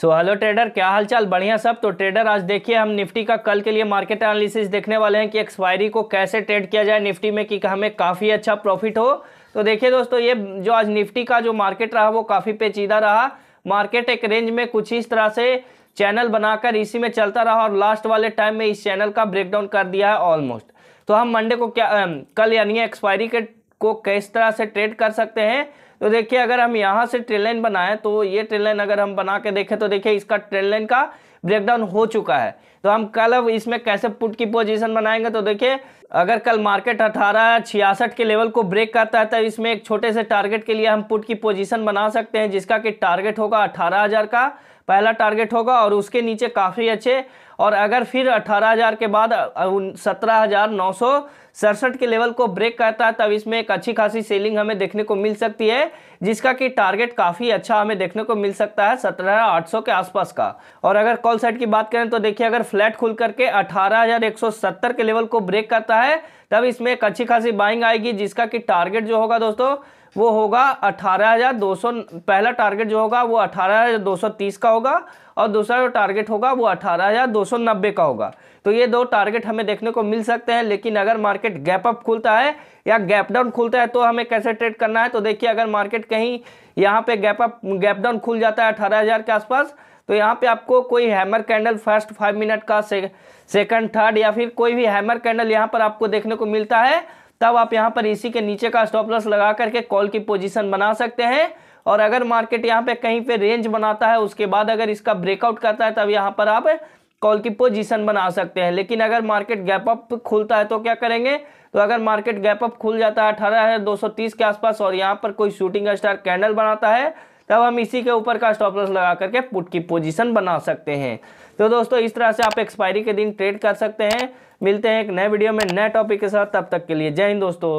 so hello trader क्या हालचाल बढ़िया सब तो ट्रेडर आज देखिए हम निफ्टी का कल के लिए मार्केट एनालिसिस देखने वाले हैं कि एक्सपायरी को कैसे ट्रेड किया जाए निफ्टी में कि हमें काफ़ी अच्छा प्रॉफिट हो तो देखिए दोस्तों ये जो आज निफ्टी का जो मार्केट रहा वो काफ़ी पेचीदा रहा मार्केट एक रेंज में कुछ इस तरह से चैनल बनाकर इसी में चलता रहा और लास्ट वाले टाइम में इस चैनल का ब्रेकडाउन कर दिया है ऑलमोस्ट तो हम मंडे को क्या कल यानी एक्सपायरी के को किस तरह से ट्रेड कर सकते हैं तो देखिए अगर हम यहाँ से ट्रेन लाइन बनाएं तो ये ट्रेन लाइन अगर हम बना के देखें तो देखिए इसका ट्रेन लाइन का ब्रेकडाउन हो चुका है तो हम कल अब इसमें कैसे पुट की पोजीशन बनाएंगे तो देखिए अगर कल मार्केट अठारह छियासठ के लेवल को ब्रेक करता है तो इसमें एक छोटे से टारगेट के लिए हम पुट की पोजीशन बना सकते हैं जिसका कि टारगेट होगा अठारह का पहला टारगेट होगा और उसके नीचे काफ़ी अच्छे और अगर फिर 18,000 के बाद सत्रह के लेवल को ब्रेक करता है तब इसमें एक अच्छी खासी सेलिंग हमें देखने को मिल सकती है जिसका कि टारगेट काफ़ी अच्छा हमें देखने को मिल सकता है 17,800 के आसपास का और अगर कॉल साइड की बात करें तो देखिए अगर फ्लैट खुल करके 18,170 के लेवल को ब्रेक करता है तब इसमें एक अच्छी खासी बाइंग आएगी जिसका कि टारगेट जो होगा दोस्तों वो होगा अठारह हज़ार दो सौ पहला टारगेट जो होगा वो अठारह हज़ार दो सौ तीस का होगा और दूसरा जो टारगेट होगा वो अठारह हज़ार दो सौ नब्बे का होगा तो ये दो टारगेट हमें देखने को मिल सकते हैं लेकिन अगर मार्केट गैप अप खुलता है या गैप डाउन खुलता है तो हमें कैसे ट्रेड करना है तो देखिए अगर मार्केट कहीं यहाँ पे गैप अप गैप डाउन खुल जाता है अठारह हज़ार के आसपास तो यहाँ पे आपको कोई hammer candle first five minute का से, सेकंड थर्ड या फिर कोई भी हैमर कैंडल यहाँ पर आपको देखने को मिलता है तब आप यहाँ पर इसी के नीचे का स्टॉप लॉस लगा करके कॉल की पोजीशन बना सकते हैं और अगर मार्केट यहाँ पे कहीं पे रेंज बनाता है उसके बाद अगर इसका ब्रेकआउट करता है तब यहाँ पर आप कॉल की पोजीशन बना सकते हैं लेकिन अगर मार्केट गैप अप खुलता है तो क्या करेंगे तो अगर मार्केट गैप अप खुल जाता है अठारह हजार दो के आसपास और यहाँ पर कोई शूटिंग स्टार कैंडल बनाता है तब हम इसी के ऊपर का स्टॉप लॉस लगा करके पुट की पोजीशन बना सकते हैं तो दोस्तों इस तरह से आप एक्सपायरी के दिन ट्रेड कर सकते हैं मिलते हैं एक नए वीडियो में नए टॉपिक के साथ तब तक के लिए जय हिंद दोस्तों